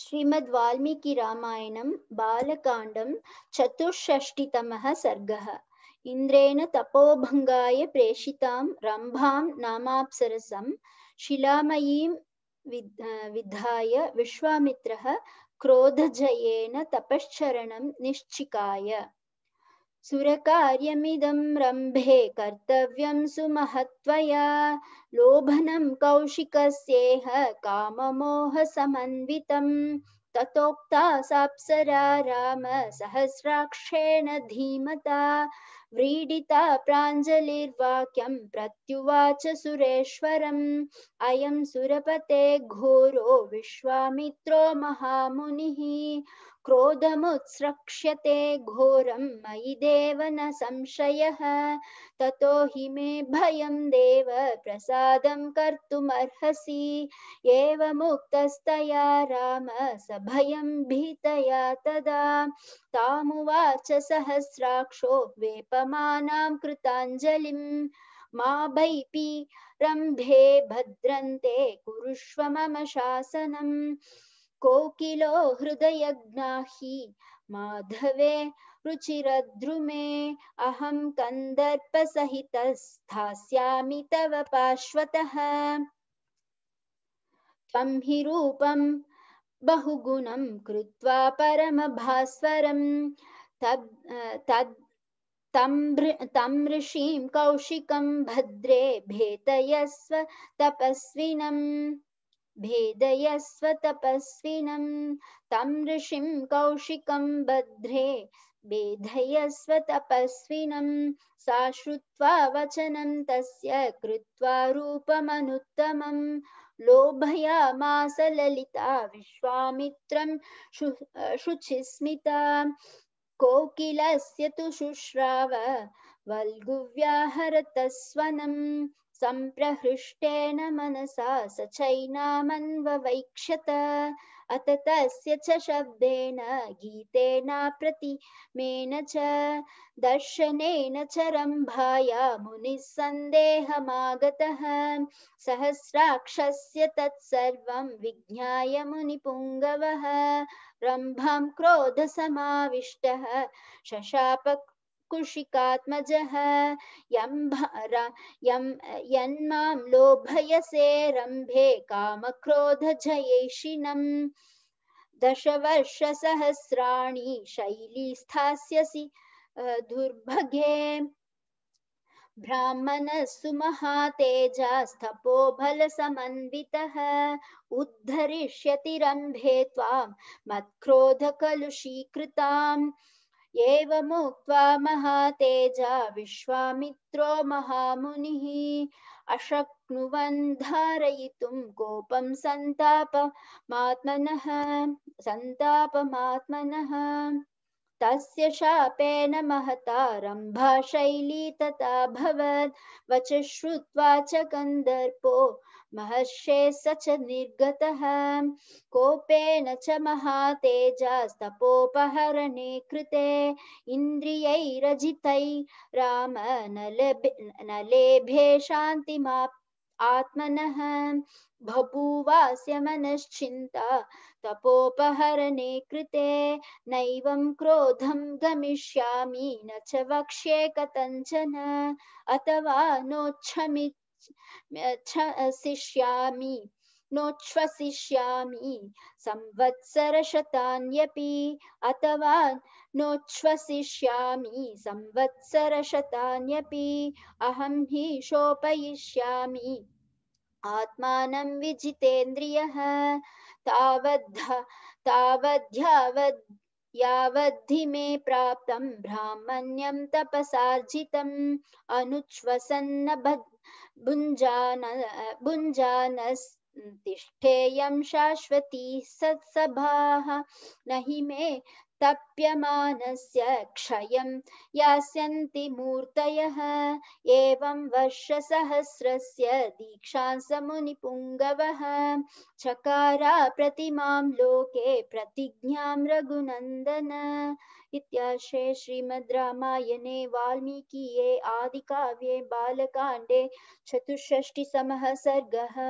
श्रीमद् वाल्मीकि रामायणं बालकाण्डं चतुष्षष्टितमः सर्गः इन्द्रेण तपोभङ्गाय प्रेषितां रम्भां नामाप्सरसं शिलामयीं विद् विधाय विश्वामित्रः क्रोधजयेन तपश्चरणं निश्चिकाय सुरकार्यमिदं रम्भे कर्तव्यं सुमहत्वया लोभनं कौशिकस्येह काममोहसमन्वितं ततोक्ता साप्सरा राम सहस्राक्षेण धीमता व्रीडिता प्राञ्जलिर्वाक्यं प्रत्युवाच सुरेश्वरम् अयं सुरपते घोरो विश्वामित्रो महामुनिः क्रोधमुत्स्रक्ष्यते घोरं मयि देव न संशयः ततो हि मे भयं देव प्रसादं कर्तुमर्हसि एवमुक्तस्तया राम स भयं भीतया तदा तामुवाच सहस्राक्षो वेपमानां कृताञ्जलिम् मा भैपी रम्भे भद्रन्ते कुरुष्व मम शासनम् कोकिलो हृदय हृदयग्नाहि माधवे रुचिरद्रुमे अहं कन्दर्पसहितस्थास्यामि तव पार्श्वतः त्वं हि रूपं बहुगुणं कृत्वा परमभास्वरं तद् तद् तं ऋषिं कौशिकं भद्रे भेतयस्व तपस्विनम् भेदयस्व तपस्वीन तम ऋषि कौशिकं बद्रे भेदयस्व तपस्विनं सा श्रुत्वा वचनं तस्य कृत्वा रूपमनुत्तमं लोभयामास ललिता विश्वामित्रं शु शुचिस्मिता कोकिलस्य तु शुश्राव वल्गुव्याहरतस्वनम् सम्प्रहृष्टेन मनसा स चैनामन्ववैक्षत अत तस्य च शब्देन गीतेनाप्रतिमेन च दर्शनेन च रम्भाया मुनिः सन्देहमागतः सहस्राक्षस्य तत्सर्वं विज्ञाय मुनिपुङ्गवः रम्भां क्रोधसमाविष्टः शशाप कुशिकात्मजः यं भारा यं यन्मां लोभयसे रम्भे कामक्रोधजयैषिणम् दशवर्षसहस्राणि शैली स्थास्यसि दुर्भगे ब्राह्मण ब्राह्मणस्तु बल समन्वित उद्धरिष्यति रम्भे त्वां मत्क्रोधकलुषीकृताम् एवमुक्त्वा महातेजा विश्वामित्रो महामुनिः अशक्नुवन् धारयितुं कोपं सन्तापमात्मनः सन्तापमात्मनः तस्य शापेन महतारम्भा शैली तथा भवत् वच श्रुत्वा च कन्दर्पो महर्षे स च निर्गतः कोपेन च महातेजास्तपोपहरणे कृते इन्द्रियैरजितै राम न लेभे शान्तिमाप् आत्मन बभूवास्य मनश्चिन्ता तपोपहरणे कृते नैवं क्रोधं गमिष्यामि न च वक्ष्ये कथञ्चन अथवा नोच्छमि शिष्यामि नोच्छ्वसिष्यामि संवत्सरशतान्यपि अथवा नोच्छ्वसिष्यामि संवत्सरशतान्यपि अहं हि शोपयिष्यामि आत्मानं विजितेन्द्रियः तावद्ध तावद्यावद् यावद्धि मे प्राप्तं ब्राह्मण्यं तपसार्जितम् अनुच्छ्वसन्न भुञ्जान भुञ्जानस् तिष्ठेयं शाश्वती सत्सभाः न मे मे तप्यमानस्य क्षयं यास्यन्ति मूर्तयः एवं वर्षसहस्रस्य स मुनिपुंगव चकारा प्रतिमां लोके प्रतिज्ञां रघुनन्दन इत्याशे श्रीमद् रामायणे वाल्मीकिये आदिकाव्ये बालकाण्डे चतुष्षष्टिसमः सर्गः